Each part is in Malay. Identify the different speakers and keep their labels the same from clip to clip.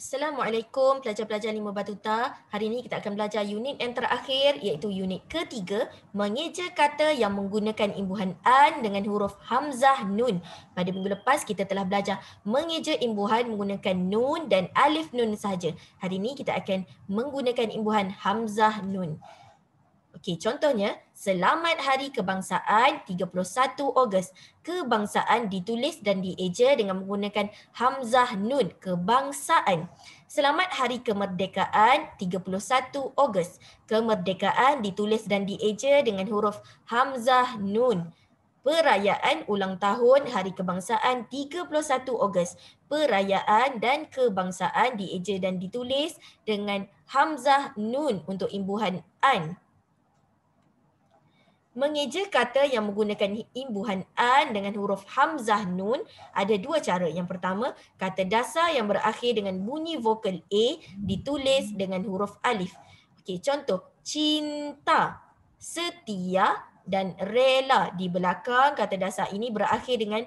Speaker 1: Assalamualaikum pelajar-pelajar lima batuta. Hari ini kita akan belajar unit yang terakhir iaitu unit ketiga mengeja kata yang menggunakan imbuhan an dengan huruf hamzah nun. Pada minggu lepas kita telah belajar mengeja imbuhan menggunakan nun dan alif nun sahaja. Hari ini kita akan menggunakan imbuhan hamzah nun. Okey, contohnya, Selamat Hari Kebangsaan 31 Ogos. Kebangsaan ditulis dan dieja dengan menggunakan Hamzah Nun, Kebangsaan. Selamat Hari Kemerdekaan 31 Ogos. Kemerdekaan ditulis dan dieja dengan huruf Hamzah Nun. Perayaan ulang tahun Hari Kebangsaan 31 Ogos. Perayaan dan kebangsaan dieja dan ditulis dengan Hamzah Nun untuk imbuhan An. Mengeja kata yang menggunakan imbuhan an dengan huruf hamzah nun ada dua cara. Yang pertama, kata dasar yang berakhir dengan bunyi vokal a ditulis dengan huruf alif. Okey, contoh cinta, setia dan rela di belakang kata dasar ini berakhir dengan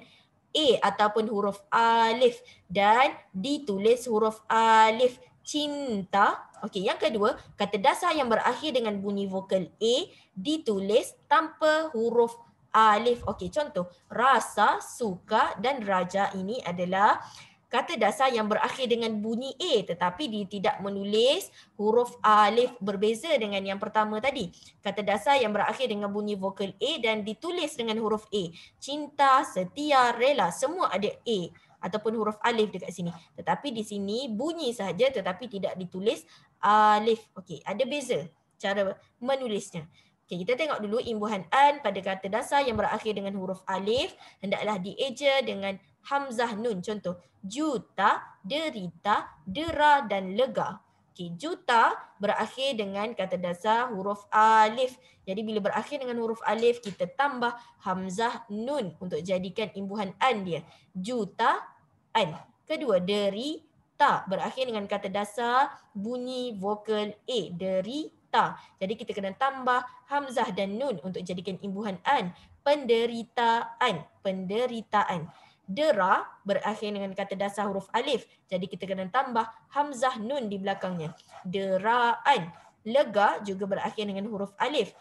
Speaker 1: a ataupun huruf alif dan ditulis huruf alif cinta. Okey, yang kedua, kata dasar yang berakhir dengan bunyi vokal A ditulis tanpa huruf alif. Okey, contoh, rasa, suka dan raja ini adalah kata dasar yang berakhir dengan bunyi A tetapi dia tidak menulis huruf alif berbeza dengan yang pertama tadi. Kata dasar yang berakhir dengan bunyi vokal A dan ditulis dengan huruf A. Cinta, setia, rela, semua ada A ataupun huruf alif dekat sini. Tetapi di sini bunyi saja, tetapi tidak ditulis alif. Okey, ada beza cara menulisnya. Okey, kita tengok dulu imbuhan an pada kata dasar yang berakhir dengan huruf alif hendaklah dieja dengan hamzah nun. Contoh, juta, derita, dera dan lega. Okey, juta berakhir dengan kata dasar huruf alif. Jadi bila berakhir dengan huruf alif, kita tambah hamzah nun untuk jadikan imbuhan an dia. Juta, an. Kedua, derita berakhir dengan kata dasar bunyi vokal a Derita. Jadi kita kena tambah hamzah dan nun untuk jadikan imbuhan an. Penderitaan, penderitaan. Dera berakhir dengan kata dasar huruf alif. Jadi kita kena tambah hamzah nun di belakangnya. Deraan. Lega juga berakhir dengan huruf alif.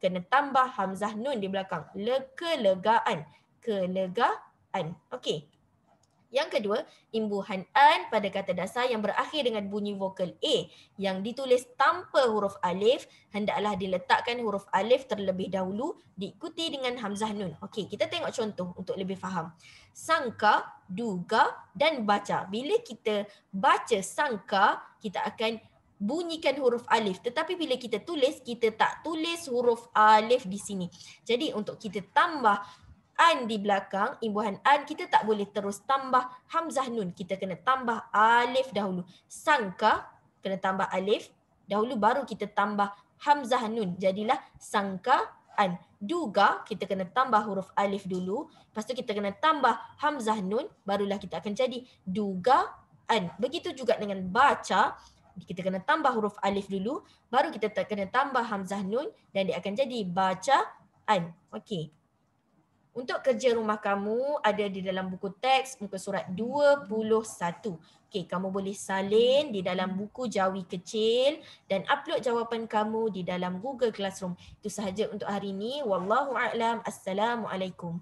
Speaker 1: Kena tambah hamzah nun di belakang. Kelegaan. Kelegaan. Okey. Yang kedua, imbuhan an pada kata dasar yang berakhir dengan bunyi vokal A yang ditulis tanpa huruf alif, hendaklah diletakkan huruf alif terlebih dahulu diikuti dengan hamzah nun. Okey, kita tengok contoh untuk lebih faham. Sangka, duga dan baca. Bila kita baca sangka, kita akan bunyikan huruf alif. Tetapi bila kita tulis, kita tak tulis huruf alif di sini. Jadi untuk kita tambah an di belakang imbuhan an kita tak boleh terus tambah hamzah nun kita kena tambah alif dahulu sangka kena tambah alif dahulu baru kita tambah hamzah nun jadilah sangka an duga kita kena tambah huruf alif dulu lepas tu kita kena tambah hamzah nun barulah kita akan jadi duga an begitu juga dengan baca kita kena tambah huruf alif dulu baru kita kena tambah hamzah nun dan dia akan jadi baca an okey untuk kerja rumah kamu ada di dalam buku teks muka surat 21. Okey, kamu boleh salin di dalam hmm. buku jawi kecil dan upload jawapan kamu di dalam Google Classroom. Itu sahaja untuk hari ini. Wallahu a'lam. Assalamualaikum.